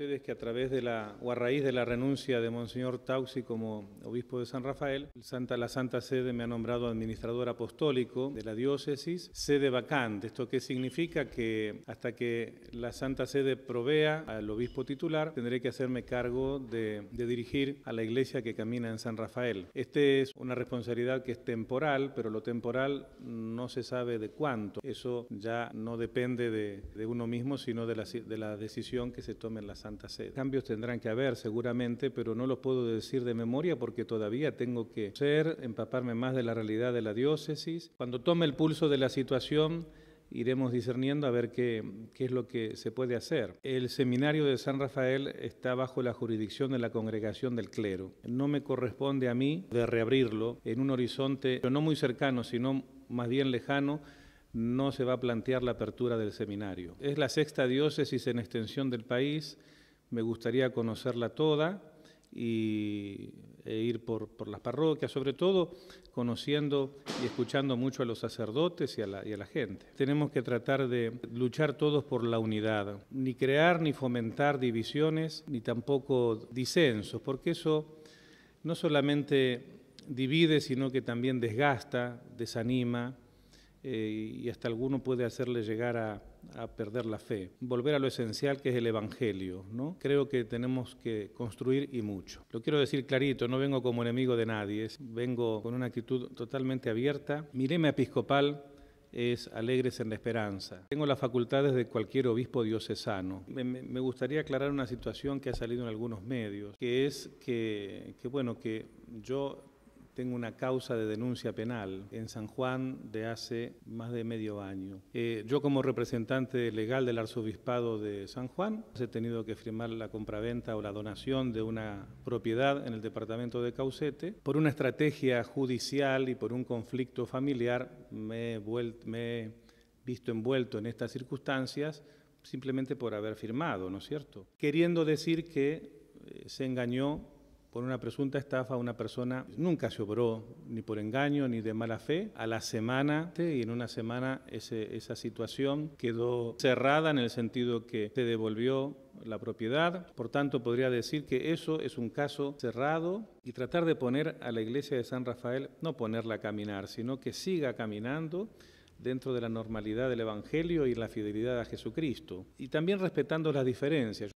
ustedes que a través de la, o a raíz de la renuncia de Monseñor tauxi como obispo de San Rafael, Santa, la Santa Sede me ha nombrado administrador apostólico de la diócesis, sede vacante. ¿Esto qué significa? Que hasta que la Santa Sede provea al obispo titular, tendré que hacerme cargo de, dirigir a la iglesia que camina en San Rafael. Esta es una responsabilidad que es temporal, pero lo temporal no se sabe de cuánto. Eso ya no depende de, uno mismo, sino de la, de la decisión que se tome en la Santa Cambios tendrán que haber seguramente, pero no los puedo decir de memoria porque todavía tengo que ser, empaparme más de la realidad de la diócesis. Cuando tome el pulso de la situación, iremos discerniendo a ver qué, qué, es lo que se puede hacer. El seminario de San Rafael está bajo la jurisdicción de la congregación del clero. No me corresponde a mí de reabrirlo en un horizonte, pero no muy cercano, sino más bien lejano, no se va a plantear la apertura del seminario. Es la sexta diócesis en extensión del país me gustaría conocerla toda y, e ir por, las parroquias, sobre todo conociendo y escuchando mucho a los sacerdotes y a la gente. Tenemos que tratar de luchar todos por la unidad, ni crear ni fomentar divisiones, ni tampoco disensos, porque eso no solamente divide, sino que también desgasta, desanima eh, y hasta alguno puede hacerle llegar a, perder la fe. Volver a lo esencial que es el Evangelio, ¿no? Creo que tenemos que construir y mucho. Lo quiero decir clarito, no vengo como enemigo de nadie, vengo con una actitud totalmente abierta. Mi lema episcopal es Alegres en la Esperanza. Tengo las facultades de cualquier obispo diocesano. Me, gustaría aclarar una situación que ha salido en algunos medios, que es que, que bueno, que yo tengo una causa de denuncia penal en San Juan de hace más de medio año. Eh, yo como representante legal del arzobispado de San Juan he tenido que firmar la compraventa o la donación de una propiedad en el departamento de Caucete. Por una estrategia judicial y por un conflicto familiar me he, me visto envuelto en estas circunstancias simplemente por haber firmado, ¿no es cierto? Queriendo decir que eh, se engañó por una presunta estafa una persona nunca se obró, ni por engaño ni de mala fe. A la semana y en una semana esa situación quedó cerrada en el sentido que se devolvió la propiedad. Por tanto, podría decir que eso es un caso cerrado y tratar de poner a la iglesia de San Rafael, no ponerla a caminar, sino que siga caminando dentro de la normalidad del Evangelio y la fidelidad a Jesucristo, y también respetando las diferencias.